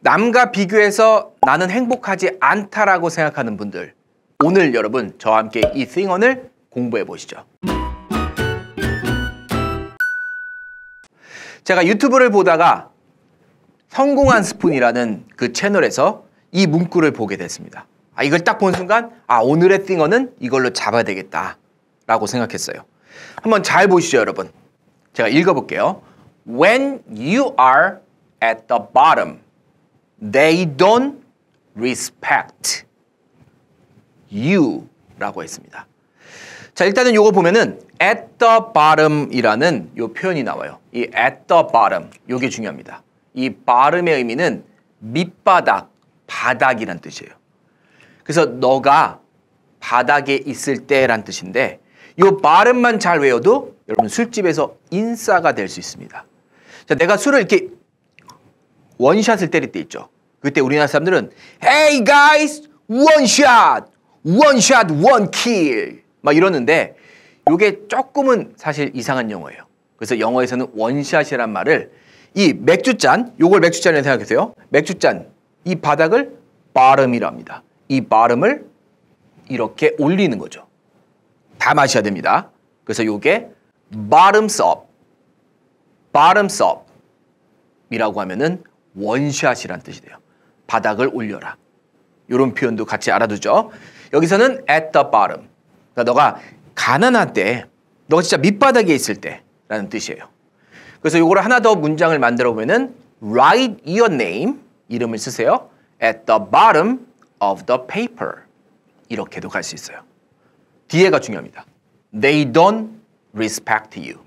남과 비교해서 나는 행복하지 않다라고 생각하는 분들 오늘 여러분 저와 함께 이 싱언을 공부해 보시죠. 제가 유튜브를 보다가 성공한 스푼이라는 그 채널에서 이 문구를 보게 됐습니다. 아, 이걸 딱 본 순간 아 오늘의 싱어는 이걸로 잡아야 되겠다 라고 생각했어요. 한번 잘 보시죠 여러분. 제가 읽어볼게요. When you are at the bottom They don't respect you라고 했습니다. 자, 일단은 요거 보면은 at the bottom이라는 요 표현이 나와요. 이 at the bottom 요게 중요합니다. 이 bottom의 의미는 밑바닥, 바닥이란 뜻이에요. 그래서 너가 바닥에 있을 때란 뜻인데 요 발음만 잘 외워도 여러분 술집에서 인싸가 될 수 있습니다. 자, 내가 술을 이렇게 원샷을 때릴 때 있죠. 그때 우리나라 사람들은 Hey guys! one shot, one shot, 원샷! 원샷 원 l 막 이러는데 이게 조금은 사실 이상한 영어예요. 그래서 영어에서는 원샷이란 말을 이 맥주잔, 요걸 맥주잔이라고 생각하세요. 맥주잔, 이 바닥을 바름이랍니다. 이 바름을 이렇게 올리는 거죠. 다 마셔야 됩니다. 그래서 요게 bottoms up, bottoms up 이라고 하면은 원샷이란 뜻이 돼요. 바닥을 올려라. 이런 표현도 같이 알아두죠. 여기서는 at the bottom. 그러니까 너가 가난할 때, 너가 진짜 밑바닥에 있을 때라는 뜻이에요. 그래서 이걸 하나 더 문장을 만들어 보면은 write your name 이름을 쓰세요. at the bottom of the paper. 이렇게도 갈 수 있어요. 뒤에가 중요합니다. They don't respect you.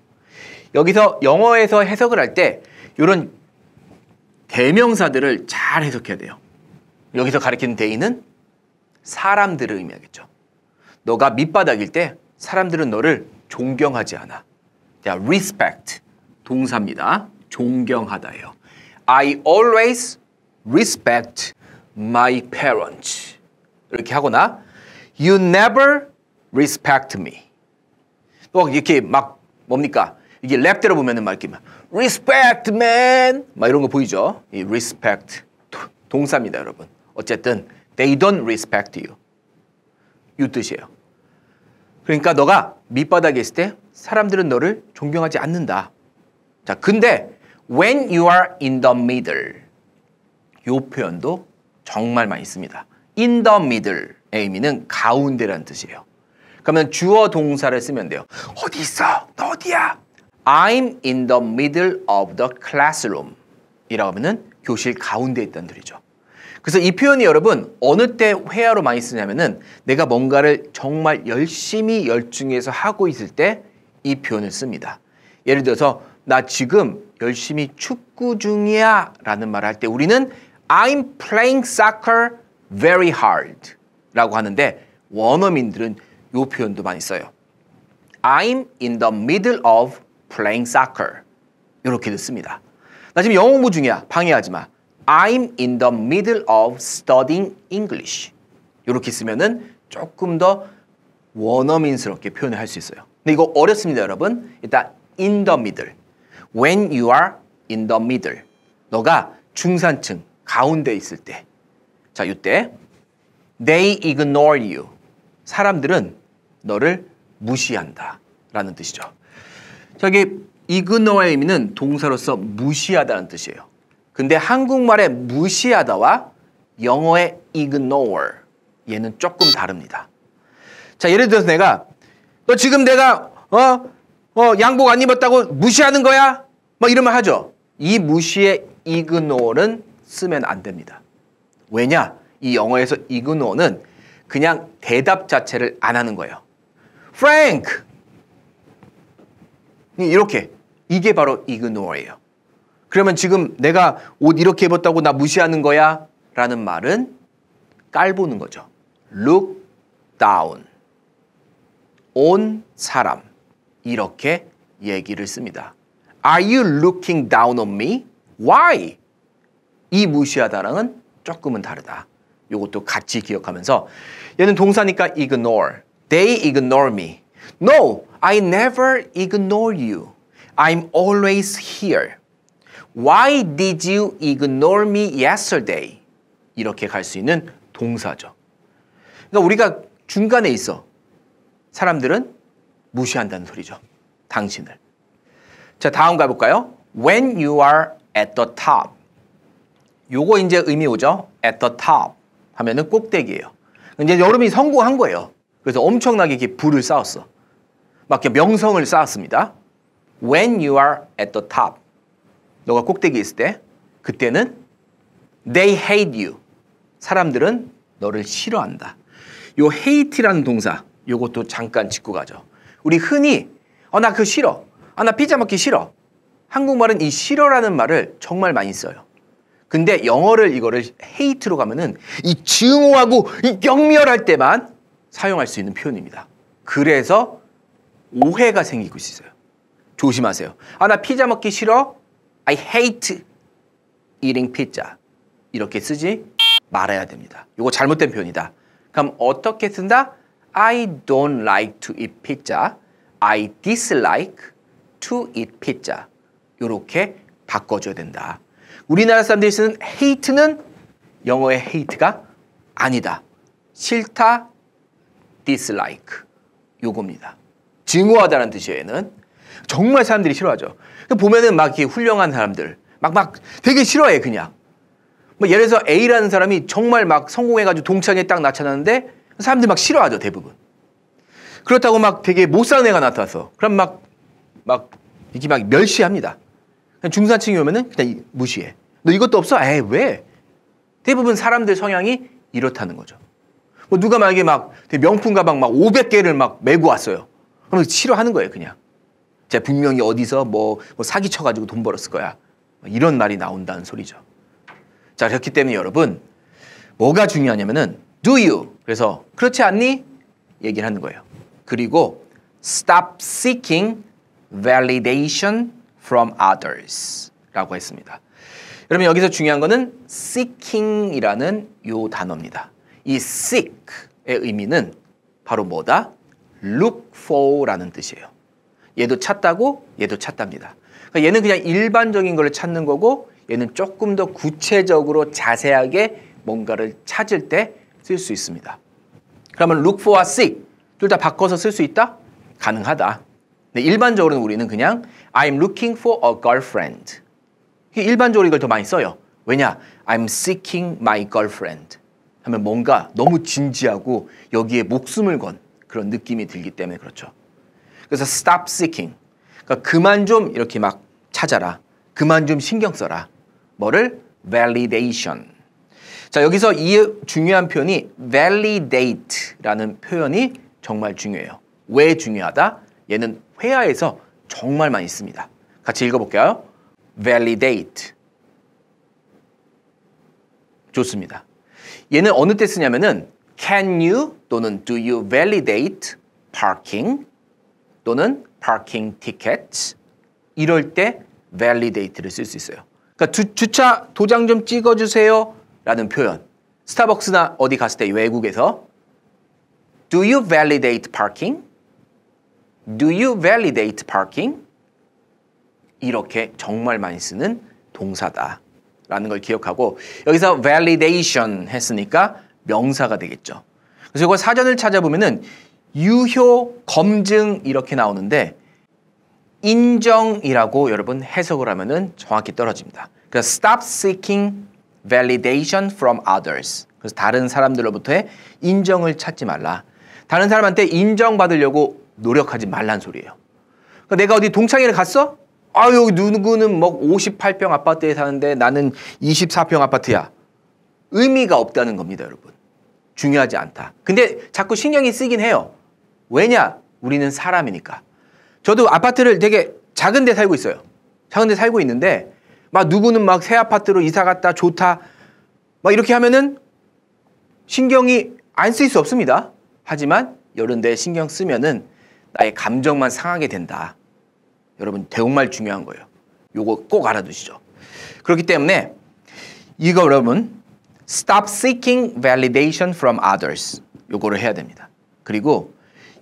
여기서 영어에서 해석을 할 때 이런 대명사들을 잘 해석해야 돼요. 여기서 가리키는 대인은 사람들을 의미하겠죠. 너가 밑바닥일 때 사람들은 너를 존경하지 않아. 자, respect 동사입니다. 존경하다예요. I always respect my parents. 이렇게 하거나 You never respect me. 또 이렇게 막 뭡니까? 이게 랩대로 보면은 막이렇 respect man 막 이런 거 보이죠? 이 respect 동사입니다, 여러분. 어쨌든 they don't respect you. 이 뜻이에요. 그러니까 너가 밑바닥에 있을 때 사람들은 너를 존경하지 않는다. 자, 근데 when you are in the middle 이 표현도 정말 많이 씁니다. in the middle의 의미는 가운데라는 뜻이에요. 그러면 주어 동사를 쓰면 돼요. 어디 있어? 너 어디야? I'm in the middle of the classroom 이라고 하면 교실 가운데 있던 들이죠. 그래서 이 표현이 여러분 어느 때 회화로 많이 쓰냐면은 내가 뭔가를 정말 열심히 열중해서 하고 있을 때 이 표현을 씁니다. 예를 들어서 나 지금 열심히 축구 중이야 라는 말을 할 때 우리는 I'm playing soccer very hard 라고 하는데 원어민들은 이 표현도 많이 써요. I'm in the middle of playing soccer. 이렇게도 씁니다. 나 지금 영어 공부 중이야. 방해하지 마. I'm in the middle of studying English. 이렇게 쓰면은 조금 더 원어민스럽게 표현을 할 수 있어요. 근데 이거 어렵습니다, 여러분. 일단 in the middle. When you are in the middle. 너가 중산층 가운데 있을 때. 자, 이때 they ignore you. 사람들은 너를 무시한다. 라는 뜻이죠. 저기 이그노의 의미는 동사로서 무시하다는 뜻이에요. 근데 한국말의 무시하다와 영어의 ignore 얘는 조금 다릅니다. 자 예를 들어서 내가 너 지금 내가 어, 어 양복 안 입었다고 무시하는 거야? 막 이러면 하죠. 이 무시의 ignore는 쓰면 안 됩니다. 왜냐? 이 영어에서 ignore는 그냥 대답 자체를 안 하는 거예요. 프랭크, 이렇게 이게 바로 ignore예요. 그러면 지금 내가 옷 이렇게 입었다고 나 무시하는 거야? 라는 말은 깔보는 거죠. look down on 사람 이렇게 얘기를 씁니다. Are you looking down on me? Why? 이 무시하다랑은 조금은 다르다. 이것도 같이 기억하면서 얘는 동사니까 ignore. They ignore me. No, I never ignore you. I'm always here. Why did you ignore me yesterday? 이렇게 갈 수 있는 동사죠. 그러니까 우리가 중간에 있어. 사람들은 무시한다는 소리죠. 당신을. 자, 다음 가볼까요? When you are at the top. 요거 이제 의미 오죠? At the top 하면은 꼭대기예요. 이제 여름이 성공한 거예요. 그래서 엄청나게 이렇게 불을 쌓았어. 밖에 명성을 쌓았습니다. When you are at the top. 너가 꼭대기에 있을 때 그때는 they hate you. 사람들은 너를 싫어한다. 요 hate라는 동사 요것도 잠깐 짚고 가죠. 우리 흔히 어나그 싫어. 아 나 피자 먹기 싫어. 한국말은 이 싫어라는 말을 정말 많이 써요. 근데 영어를 이거를 hate로 가면은 이 증오하고 이 경멸할 때만 사용할 수 있는 표현입니다. 그래서 오해가 생기고 있어요. 조심하세요. 아, 나 피자 먹기 싫어. I hate eating pizza. 이렇게 쓰지 말아야 됩니다. 이거 잘못된 표현이다. 그럼 어떻게 쓴다? I don't like to eat pizza. I dislike to eat pizza. 이렇게 바꿔줘야 된다. 우리나라 사람들이 쓰는 hate는 영어의 hate가 아니다. 싫다, dislike. 요겁니다. 증오하다는 뜻이에요는 정말 사람들이 싫어하죠. 그러니까 보면은 막 이렇게 훌륭한 사람들 막 막 되게 싫어해 그냥. 뭐 예를 들어서 A라는 사람이 정말 막 성공해가지고 동창에 딱 나타나는데 사람들이 막 싫어하죠 대부분. 그렇다고 막 되게 못 사는 애가 나타나서 그럼 막 막 이렇게 막 멸시합니다. 중산층이 오면은 그냥 무시해. 너 이것도 없어? 에이 왜? 대부분 사람들 성향이 이렇다는 거죠. 뭐 누가 만약에 막 명품 가방 막 500개를 막 메고 왔어요. 그럼 치료하는 거예요, 그냥. 제 분명히 어디서 뭐, 뭐 사기쳐가지고 돈 벌었을 거야. 뭐 이런 말이 나온다는 소리죠. 자, 그렇기 때문에 여러분, 뭐가 중요하냐면은, do you? 그래서, 그렇지 않니? 얘기를 하는 거예요. 그리고, stop seeking validation from others 라고 했습니다. 여러분, 여기서 중요한 거는 seeking이라는 요 단어입니다. 이 seek의 의미는 바로 뭐다? look for라는 뜻이에요. 얘도 찾다고 얘도 찾답니다. 그러니까 얘는 그냥 일반적인 걸 찾는 거고 얘는 조금 더 구체적으로 자세하게 뭔가를 찾을 때 쓸 수 있습니다. 그러면 look for와 seek 둘 다 바꿔서 쓸 수 있다? 가능하다. 근데 일반적으로는 우리는 그냥 I'm looking for a girlfriend. 일반적으로 이걸 더 많이 써요. 왜냐? I'm seeking my girlfriend. 하면 뭔가 너무 진지하고 여기에 목숨을 건 그런 느낌이 들기 때문에 그렇죠. 그래서 stop seeking. 그러니까 그만 좀 이렇게 막 찾아라. 그만 좀 신경 써라. 뭐를? validation. 자, 여기서 이 중요한 표현이 validate라는 표현이 정말 중요해요. 왜 중요하다? 얘는 회화에서 정말 많이 씁니다. 같이 읽어볼게요. validate. 좋습니다. 얘는 어느 때 쓰냐면은 Can you 또는 do you validate parking 또는 parking tickets 이럴 때 validate를 쓸 수 있어요. 그러니까 주, 주차 도장 좀 찍어주세요 라는 표현. 스타벅스나 어디 갔을 때 외국에서 Do you validate parking? Do you validate parking? 이렇게 정말 많이 쓰는 동사다 라는 걸 기억하고 여기서 validation 했으니까 명사가 되겠죠. 그래서 이걸 사전을 찾아보면은 유효 검증 이렇게 나오는데 인정이라고 여러분 해석을 하면은 정확히 떨어집니다. 그래서 그러니까 stop seeking validation from others. 그래서 다른 사람들로부터의 인정을 찾지 말라. 다른 사람한테 인정받으려고 노력하지 말란 소리예요. 그러니까 내가 어디 동창회를 갔어? 아, 여기 누구는 뭐 58평 아파트에 사는데 나는 24평 아파트야. 의미가 없다는 겁니다, 여러분. 중요하지 않다. 근데 자꾸 신경이 쓰긴 해요. 왜냐? 우리는 사람이니까. 저도 아파트를 되게 작은 데 살고 있어요. 작은 데 살고 있는데 막 누구는 막 새 아파트로 이사 갔다 좋다 막 이렇게 하면은 신경이 안 쓰일 수 없습니다. 하지만 이런 데 신경 쓰면은 나의 감정만 상하게 된다. 여러분 정말 중요한 거예요. 요거 꼭 알아두시죠. 그렇기 때문에 이거 여러분 Stop seeking validation from others. 요거를 해야 됩니다. 그리고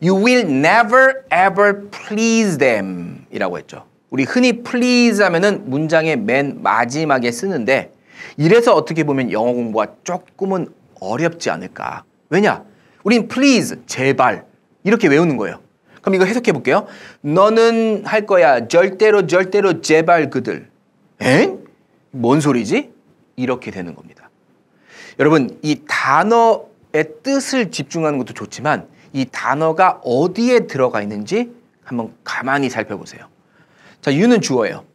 You will never ever please them 이라고 했죠. 우리 흔히 please 하면은 문장의 맨 마지막에 쓰는데 이래서 어떻게 보면 영어 공부가 조금은 어렵지 않을까. 왜냐? 우린 please, 제발 이렇게 외우는 거예요. 그럼 이거 해석해 볼게요. 너는 할 거야. 절대로 절대로 제발 그들. 엥? 뭔 소리지? 이렇게 되는 겁니다. 여러분 이 단어의 뜻을 집중하는 것도 좋지만 이 단어가 어디에 들어가 있는지 한번 가만히 살펴보세요. 자, 유는 주어예요.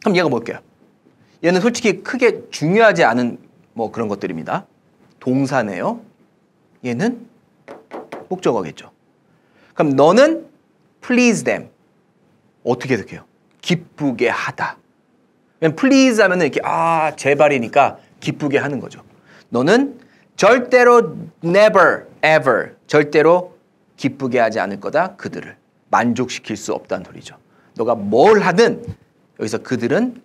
그럼 얘가 뭘게요 얘는 솔직히 크게 중요하지 않은 뭐 그런 것들입니다. 동사네요. 얘는 목적어겠죠. 그럼 너는 please them. 어떻게 해석해요? 기쁘게 하다. 왜냐면 please 하면은 이렇게 아, 제발이니까 기쁘게 하는 거죠. 너는 절대로 never ever 절대로 기쁘게 하지 않을 거다 그들을 만족시킬 수 없다는 소리죠. 너가 뭘 하든 여기서 그들은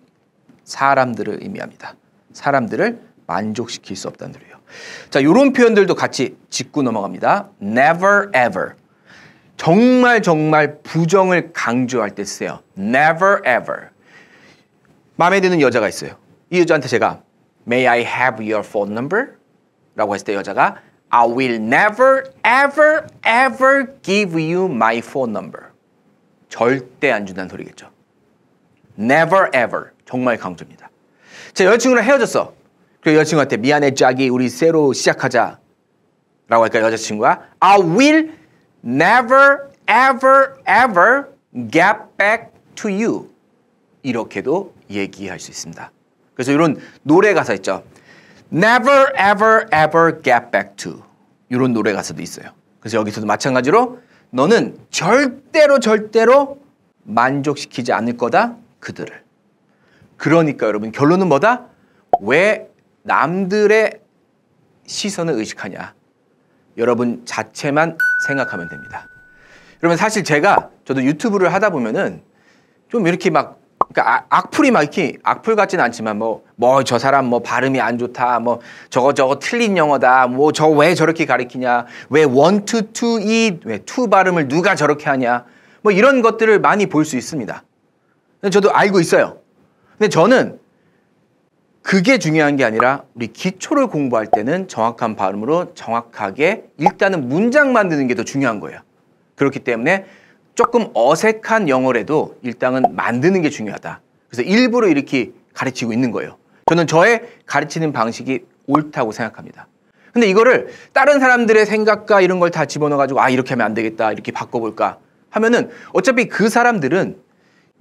사람들을 의미합니다. 사람들을 만족시킬 수 없다는 소리예요. 자, 요런 표현들도 같이 짚고 넘어갑니다. never ever 정말 정말 부정을 강조할 때 쓰세요. never ever 마음에 드는 여자가 있어요. 이 여자한테 제가 May I have your phone number? 라고 했을 때 여자가 I will never ever ever give you my phone number. 절대 안 준다는 소리겠죠. Never ever. 정말 강조입니다. 제 여자친구랑 헤어졌어. 그리고 여자친구한테 미안해 짝이 우리 새로 시작하자. 라고 할까 여자친구가 I will never ever ever get back to you. 이렇게도 얘기할 수 있습니다. 그래서 이런 노래 가사 있죠. Never ever ever get back to 이런 노래 가사도 있어요. 그래서 여기서도 마찬가지로 너는 절대로 절대로 만족시키지 않을 거다 그들을. 그러니까 여러분 결론은 뭐다? 왜 남들의 시선을 의식하냐? 여러분 자체만 생각하면 됩니다. 그러면 사실 제가 저도 유튜브를 하다 보면은 좀 이렇게 막 그러니까 아, 악플이 막 이렇게 악플 같진 않지만 뭐 뭐 저 사람 뭐 발음이 안 좋다 뭐 저거 저거 틀린 영어다 뭐 저 왜 저렇게 가리키냐 왜 원 투 투이왜투 e, 발음을 누가 저렇게 하냐 뭐 이런 것들을 많이 볼 수 있습니다. 근데 저도 알고 있어요. 근데 저는 그게 중요한 게 아니라 우리 기초를 공부할 때는 정확한 발음으로 정확하게 일단은 문장 만드는 게 더 중요한 거예요. 그렇기 때문에 조금 어색한 영어라도 일단은 만드는 게 중요하다. 그래서 일부러 이렇게 가르치고 있는 거예요. 저는 저의 가르치는 방식이 옳다고 생각합니다. 근데 이거를 다른 사람들의 생각과 이런 걸 다 집어넣어가지고 아 이렇게 하면 안 되겠다 이렇게 바꿔볼까 하면은 어차피 그 사람들은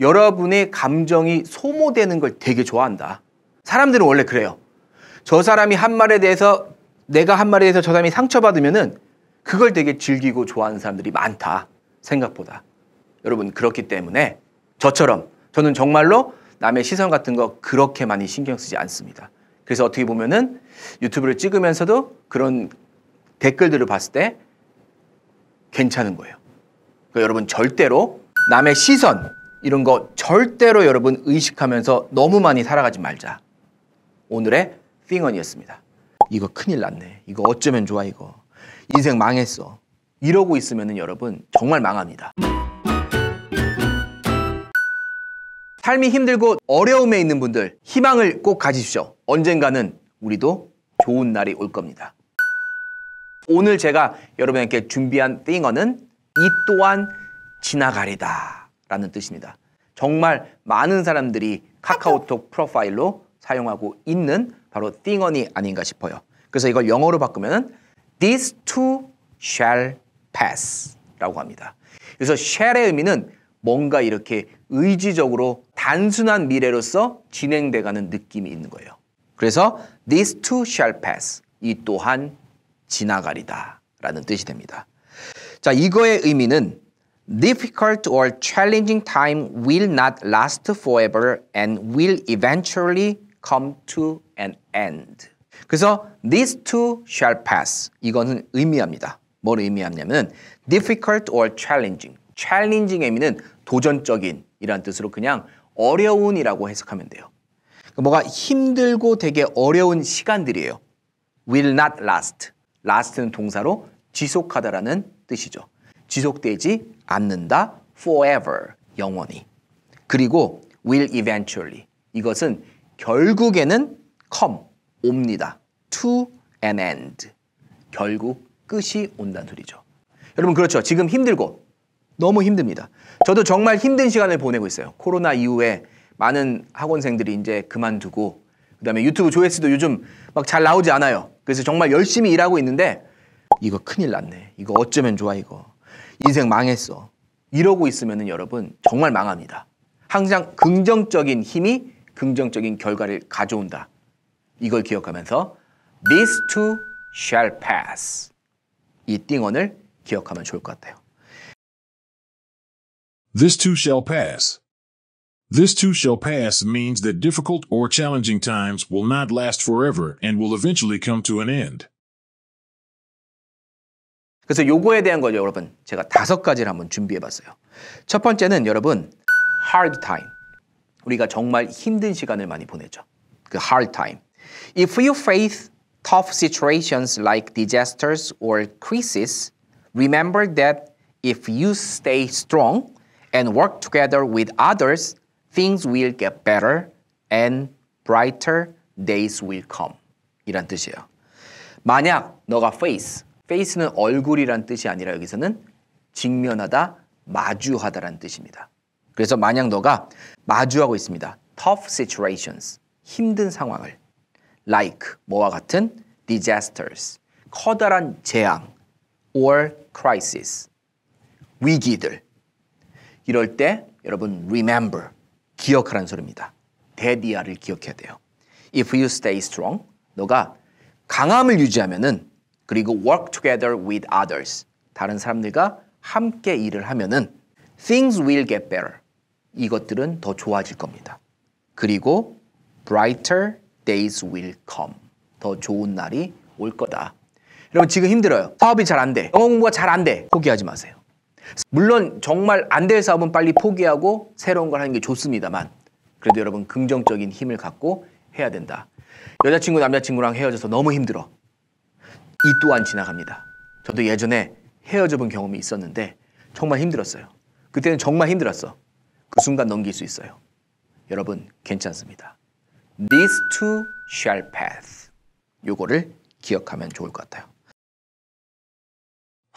여러분의 감정이 소모되는 걸 되게 좋아한다. 사람들은 원래 그래요. 저 사람이 한 말에 대해서 내가 한 말에 대해서 저 사람이 상처받으면은 그걸 되게 즐기고 좋아하는 사람들이 많다. 생각보다. 여러분, 그렇기 때문에 저처럼 저는 정말로 남의 시선 같은 거 그렇게 많이 신경 쓰지 않습니다. 그래서 어떻게 보면은 유튜브를 찍으면서도 그런 댓글들을 봤을 때 괜찮은 거예요. 그러니까 여러분 절대로 남의 시선 이런 거 절대로 여러분 의식하면서 너무 많이 살아가지 말자. 오늘의 핑언이었습니다 이거 큰일 났네. 이거 어쩌면 좋아 이거. 인생 망했어. 이러고 있으면 여러분 정말 망합니다. 삶이 힘들고 어려움에 있는 분들 희망을 꼭 가지십시오. 언젠가는 우리도 좋은 날이 올 겁니다. 오늘 제가 여러분에게 준비한 띵어는 이 또한 지나가리다 라는 뜻입니다. 정말 많은 사람들이 카카오톡 프로파일로 사용하고 있는 바로 띵언이 아닌가 싶어요. 그래서 이걸 영어로 바꾸면 This too shall pass라고 합니다. 그래서 shall의 의미는 뭔가 이렇게 의지적으로 단순한 미래로서 진행돼가는 느낌이 있는 거예요. 그래서 t h i s two shall pass 이 또한 지나가리다 라는 뜻이 됩니다. 자 이거의 의미는 difficult or challenging time will not last forever and will eventually come to an end. 그래서 t h i s two shall pass 이거는 의미합니다. 뭘 의미하냐면 difficult or challenging. challenging 의미는 도전적인 이란 뜻으로 그냥 어려운이라고 해석하면 돼요. 그러니까 뭐가 힘들고 되게 어려운 시간들이에요. will not last. last는 동사로 지속하다라는 뜻이죠. 지속되지 않는다 forever 영원히. 그리고 will eventually 이것은 결국에는 come 옵니다. to an end 결국 끝이 온다는 소리죠. 여러분 그렇죠. 지금 힘들고 너무 힘듭니다. 저도 정말 힘든 시간을 보내고 있어요. 코로나 이후에 많은 학원생들이 이제 그만두고 그다음에 유튜브 조회수도 요즘 막 잘 나오지 않아요. 그래서 정말 열심히 일하고 있는데 이거 큰일 났네. 이거 어쩌면 좋아 이거. 인생 망했어. 이러고 있으면은 여러분 정말 망합니다. 항상 긍정적인 힘이 긍정적인 결과를 가져온다. 이걸 기억하면서 this too shall pass. 이 띵언을 기억하면 좋을 것 같아요. This too shall pass. This too shall pass means that difficult or challenging times will not last forever and will eventually come to an end. 그래서 요거에 대한 거죠, 여러분. 제가 다섯 가지를 한번 준비해 봤어요. 첫 번째는 여러분, hard time. 우리가 정말 힘든 시간을 많이 보내죠. 그 hard time. If you face tough situations like disasters or crises, remember that if you stay strong and work together with others, things will get better and brighter days will come. 이란 뜻이에요. 만약 너가 face, face는 얼굴이란 뜻이 아니라 여기서는 직면하다, 마주하다라는 뜻입니다. 그래서 만약 너가 마주하고 있습니다. tough situations, 힘든 상황을 like 뭐와 같은 disasters 커다란 재앙 or crisis 위기들 이럴 때 여러분 remember 기억하라는 소리입니다. 대디아를 기억해야 돼요. If you stay strong 너가 강함을 유지하면은 그리고 work together with others 다른 사람들과 함께 일을 하면은 things will get better 이것들은 더 좋아질 겁니다. 그리고 brighter days will come. 더 좋은 날이 올 거다. 여러분 지금 힘들어요. 사업이 잘 안 돼. 영어 공부가 잘 안 돼. 포기하지 마세요. 물론 정말 안 될 사업은 빨리 포기하고 새로운 걸 하는 게 좋습니다만 그래도 여러분 긍정적인 힘을 갖고 해야 된다. 여자친구 남자친구랑 헤어져서 너무 힘들어. 이 또한 지나갑니다. 저도 예전에 헤어져 본 경험이 있었는데 정말 힘들었어요. 그때는 정말 힘들었어. 그 순간 넘길 수 있어요. 여러분 괜찮습니다. These two shall pass. 요거를 기억하면 좋을 것 같아요.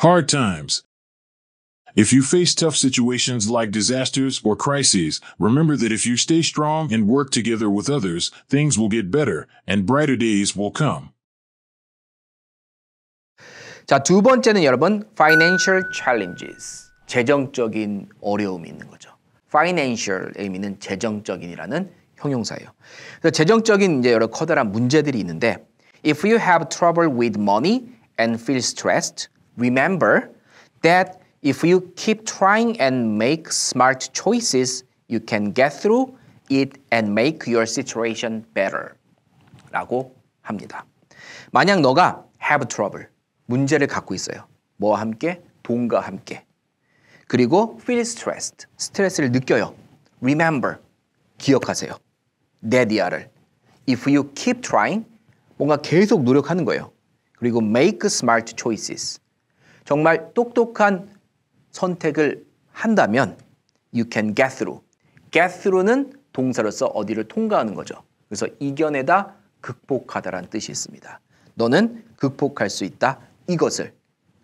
Hard times. If you face tough situations like disasters or crises, remember that if you stay strong and work together with others, things will get better and brighter days will come. 자, 두 번째는 여러분 financial challenges. 재정적인 어려움이 있는 거죠. financial 의미는 재정적인이라는 형용사예요. 그래서 재정적인 이제 여러 커다란 문제들이 있는데 If you have trouble with money and feel stressed, remember that if you keep trying and make smart choices, you can get through it and make your situation better. 라고 합니다. 만약 너가 have trouble, 문제를 갖고 있어요. 뭐와 함께? 돈과 함께. 그리고 feel stressed, 스트레스를 느껴요. remember, 기억하세요. 내디아를 if you keep trying 뭔가 계속 노력하는 거예요. 그리고 make smart choices 정말 똑똑한 선택을 한다면 you can get through. get through는 동사로서 어디를 통과하는 거죠. 그래서 이겨내다 극복하다라는 뜻이 있습니다. 너는 극복할 수 있다 이것을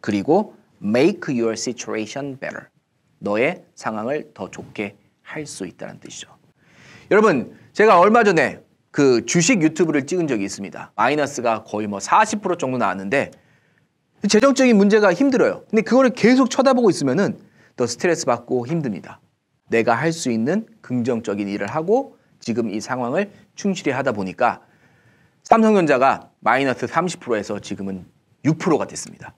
그리고 make your situation better. 너의 상황을 더 좋게 할 수 있다는 뜻이죠. 여러분 제가 얼마 전에 그 주식 유튜브를 찍은 적이 있습니다. 마이너스가 거의 뭐 40% 정도 나왔는데 재정적인 문제가 힘들어요. 근데 그거를 계속 쳐다보고 있으면은 더 스트레스 받고 힘듭니다. 내가 할 수 있는 긍정적인 일을 하고 지금 이 상황을 충실히 하다 보니까 삼성전자가 마이너스 30%에서 지금은 6%가 됐습니다.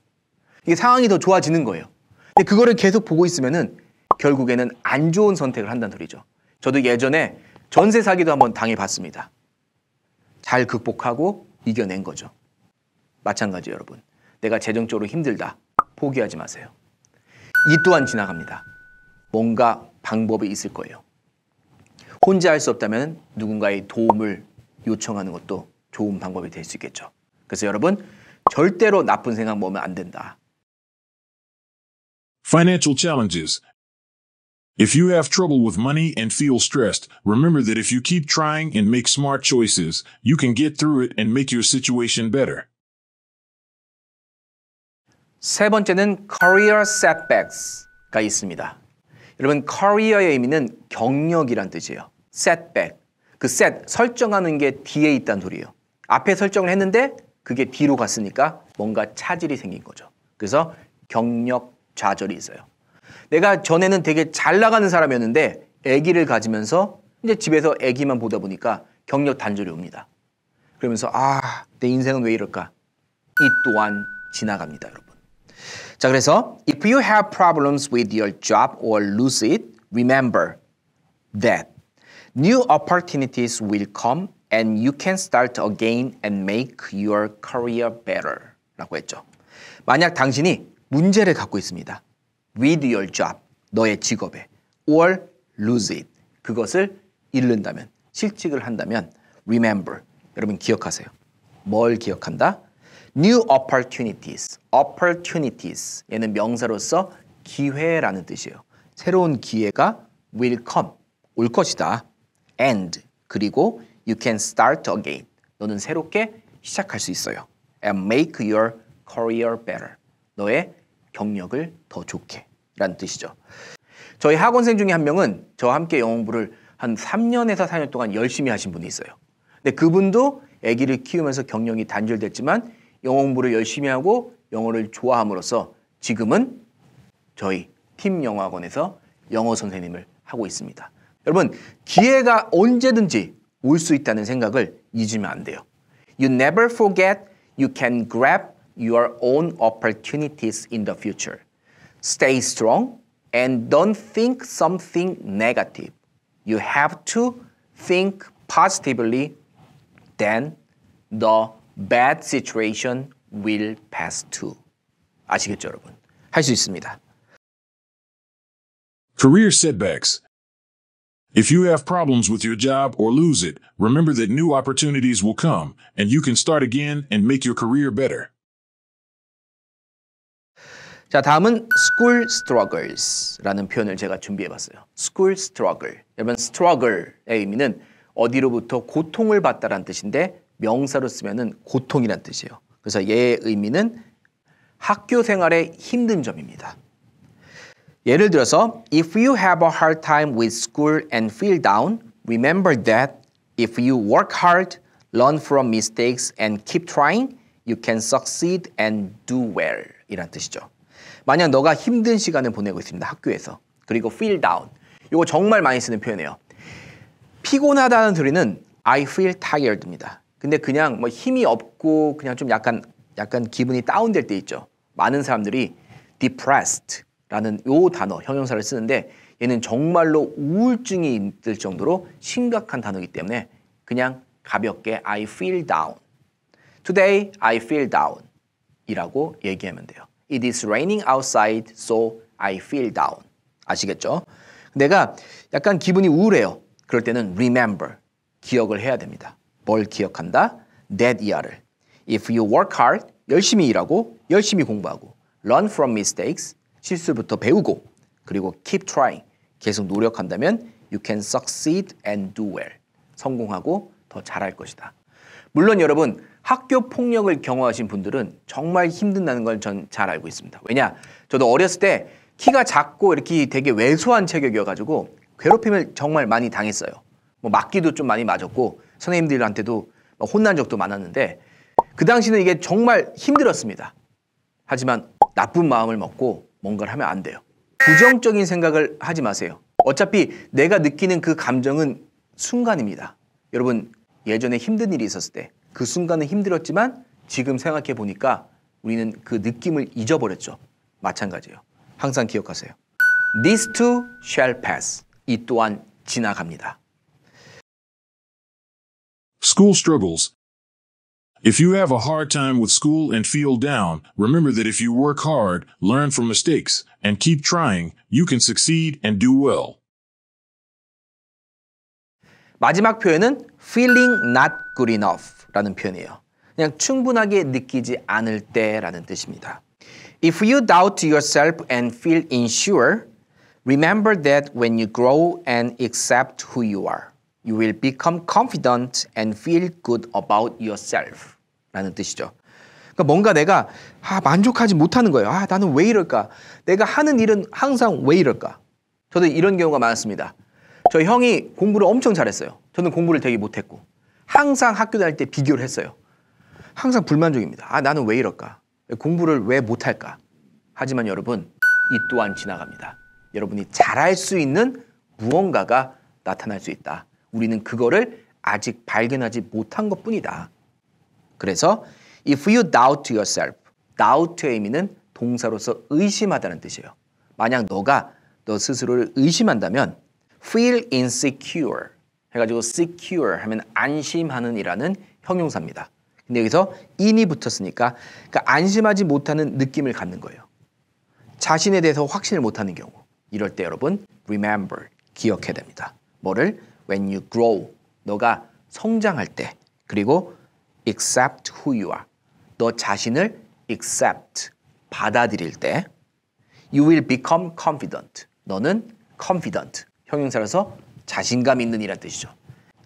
이게 상황이 더 좋아지는 거예요. 근데 그거를 계속 보고 있으면은 결국에는 안 좋은 선택을 한다는 소리죠. 저도 예전에 전세 사기도 한번 당해봤습니다. 잘 극복하고 이겨낸 거죠. 마찬가지 여러분. 내가 재정적으로 힘들다. 포기하지 마세요. 이 또한 지나갑니다. 뭔가 방법이 있을 거예요. 혼자 할 수 없다면 누군가의 도움을 요청하는 것도 좋은 방법이 될 수 있겠죠. 그래서 여러분, 절대로 나쁜 생각 먹으면 안 된다. Financial challenges If you have trouble with money and feel stressed, remember that if you keep trying and make smart choices, you can get through it and make your situation better. 세 번째는 career setbacks가 있습니다. 여러분, career의 의미는 경력이란 뜻이에요. setback. 그 set, 설정하는 게 뒤에 있다는 소리예요. 앞에 설정을 했는데 그게 뒤로 갔으니까 뭔가 차질이 생긴 거죠. 그래서 경력 좌절이 있어요. 내가 전에는 되게 잘 나가는 사람이었는데 아기를 가지면서 이제 집에서 아기만 보다 보니까 경력 단절이 옵니다. 그러면서 아, 내 인생은 왜 이럴까? 이 또한 지나갑니다, 여러분. 자, 그래서 if you have problems with your job or lose it, remember that new opportunities will come and you can start again and make your career better. 라고 했죠. 만약 당신이 문제를 갖고 있습니다. with your job, 너의 직업에 or lose it, 그것을 잃는다면, 실직을 한다면 remember, 여러분 기억하세요. 뭘 기억한다? New opportunities, opportunities 얘는 명사로서 기회라는 뜻이에요. 새로운 기회가 will come, 올 것이다. and 그리고 you can start again. 너는 새롭게 시작할 수 있어요. and make your career better. 너의 경력을 더 좋게. 라는 뜻이죠. 저희 학원생 중에 한 명은 저와 함께 영어 공부를 한 3년에서 4년 동안 열심히 하신 분이 있어요. 근데 그분도 아기를 키우면서 경력이 단절됐지만 영어 공부를 열심히 하고 영어를 좋아함으로써 지금은 저희 팀 영어학원에서 영어 선생님을 하고 있습니다. 여러분 기회가 언제든지 올 수 있다는 생각을 잊으면 안 돼요. You never forget you can grab your own opportunities in the future. stay strong and don't think something negative. You have to think positively, then the bad situation will pass too. 아시겠죠, 여러분? 할 수 있습니다. Career setbacks. If you have problems with your job or lose it, remember that new opportunities will come and you can start again and make your career better. 자, 다음은 school struggles라는 표현을 제가 준비해 봤어요. school struggle. 여러분 struggle의 의미는 어디로부터 고통을 받다라는 뜻인데 명사로 쓰면은 고통이란 뜻이에요. 그래서 얘의 의미는 학교 생활의 힘든 점입니다. 예를 들어서 if you have a hard time with school and feel down, remember that if you work hard, learn from mistakes and keep trying, you can succeed and do well. 이란 뜻이죠. 만약 너가 힘든 시간을 보내고 있습니다. 학교에서. 그리고 feel down. 이거 정말 많이 쓰는 표현이에요. 피곤하다는 소리는 I feel tired입니다. 근데 그냥 뭐 힘이 없고 그냥 좀 약간 약간 기분이 다운될 때 있죠. 많은 사람들이 depressed라는 요 단어 형용사를 쓰는데 얘는 정말로 우울증이 있을 정도로 심각한 단어이기 때문에 그냥 가볍게 I feel down. Today I feel down 이라고 얘기하면 돼요. It is raining outside, so I feel down. 아시겠죠? 내가 약간 기분이 우울해요. 그럴 때는 remember. 기억을 해야 됩니다. 뭘 기억한다? that year를. If you work hard, 열심히 일하고, 열심히 공부하고, learn from mistakes, 실수부터 배우고, 그리고 keep trying, 계속 노력한다면 you can succeed and do well. 성공하고 더 잘할 것이다. 물론 여러분, 학교 폭력을 경험하신 분들은 정말 힘든다는 걸 전 잘 알고 있습니다. 왜냐? 저도 어렸을 때 키가 작고 이렇게 되게 왜소한 체격이어가지고 괴롭힘을 정말 많이 당했어요. 뭐 맞기도 좀 많이 맞았고 선생님들한테도 혼난 적도 많았는데 그 당시는 이게 정말 힘들었습니다. 하지만 나쁜 마음을 먹고 뭔가를 하면 안 돼요. 부정적인 생각을 하지 마세요. 어차피 내가 느끼는 그 감정은 순간입니다. 여러분 예전에 힘든 일이 있었을 때그 순간은 힘들었지만 지금 생각해 보니까 우리는 그 느낌을 잊어버렸죠. 마찬가지예요. 항상 기억하세요. t h e s two shall pass. 이 또한 지나갑니다. School struggles. If you have a hard time with school and feel down, remember that if you work hard, learn from mistakes, and keep trying, you can succeed and do well. 마지막 표현은 feeling not good enough. 라는 표현이에요. 그냥 충분하게 느끼지 않을 때라는 뜻입니다. If you doubt yourself and feel unsure, remember that when you grow and accept who you are, you will become confident and feel good about yourself. 라는 뜻이죠. 그러니까 뭔가 내가 아, 만족하지 못하는 거예요. 아, 나는 왜 이럴까? 내가 하는 일은 항상 왜 이럴까? 저도 이런 경우가 많았습니다. 저 형이 공부를 엄청 잘했어요. 저는 공부를 되게 못했고. 항상 학교 다닐 때 비교를 했어요. 항상 불만족입니다. 아, 나는 왜 이럴까? 공부를 왜 못할까? 하지만 여러분, 이 또한 지나갑니다. 여러분이 잘할 수 있는 무언가가 나타날 수 있다. 우리는 그거를 아직 발견하지 못한 것 뿐이다. 그래서 if you doubt yourself, doubt의 의미는 동사로서 의심하다는 뜻이에요. 만약 너가 너 스스로를 의심한다면 feel insecure, 해가지고 secure 하면 안심하는이라는 형용사입니다. 근데 여기서 in이 붙었으니까 그러니까 안심하지 못하는 느낌을 갖는 거예요. 자신에 대해서 확신을 못하는 경우 이럴 때 여러분 remember 기억해야 됩니다. 뭐를 when you grow 너가 성장할 때 그리고 accept who you are 너 자신을 accept 받아들일 때 you will become confident 너는 confident 형용사라서 자신감 있는 이란 뜻이죠.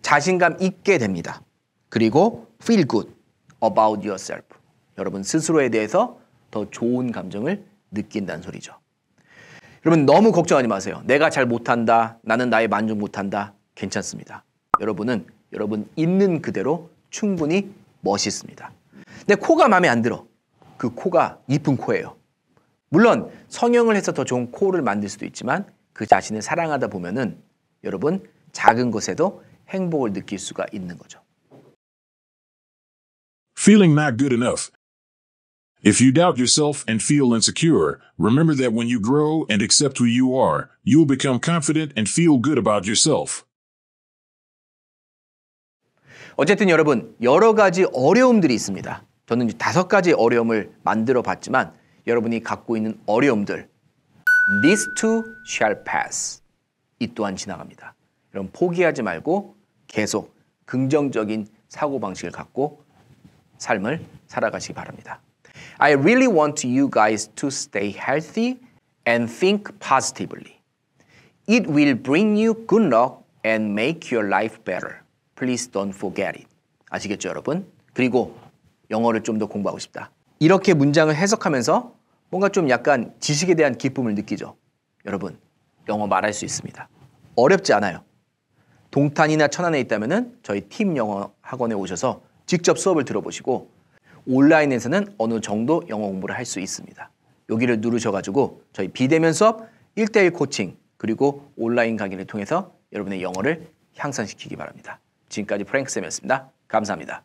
자신감 있게 됩니다. 그리고 feel good about yourself. 여러분 스스로에 대해서 더 좋은 감정을 느낀다는 소리죠. 여러분 너무 걱정하지 마세요. 내가 잘 못한다. 나는 나의 만족 못한다. 괜찮습니다. 여러분은 여러분 있는 그대로 충분히 멋있습니다. 내 코가 마음에 안 들어. 그 코가 이쁜 코예요. 물론 성형을 해서 더 좋은 코를 만들 수도 있지만 그 자신을 사랑하다 보면은 여러분 작은 것에도 행복을 느낄 수가 있는 거죠. Feeling not good enough. If you doubt yourself and feel insecure, remember that when you grow and accept who you are, you'll become confident and feel good about yourself. 어쨌든 여러분, 여러 가지 어려움들이 있습니다. 저는 다섯 가지 어려움을 만들어 봤지만 여러분이 갖고 있는 어려움들, these two shall pass. 이 또한 지나갑니다. 여러분 포기하지 말고 계속 긍정적인 사고방식을 갖고 삶을 살아가시기 바랍니다. I really want you guys to stay healthy and think positively. It will bring you good luck and make your life better. Please don't forget it. 아시겠죠, 여러분? 그리고 영어를 좀 더 공부하고 싶다. 이렇게 문장을 해석하면서 뭔가 좀 약간 지식에 대한 기쁨을 느끼죠. 여러분, 영어 말할 수 있습니다. 어렵지 않아요. 동탄이나 천안에 있다면 저희 팀 영어 학원에 오셔서 직접 수업을 들어보시고 온라인에서는 어느 정도 영어 공부를 할 수 있습니다. 여기를 누르셔가지고 저희 비대면 수업, 1대1 코칭, 그리고 온라인 강의를 통해서 여러분의 영어를 향상시키기 바랍니다. 지금까지 프랭크쌤이었습니다. 감사합니다.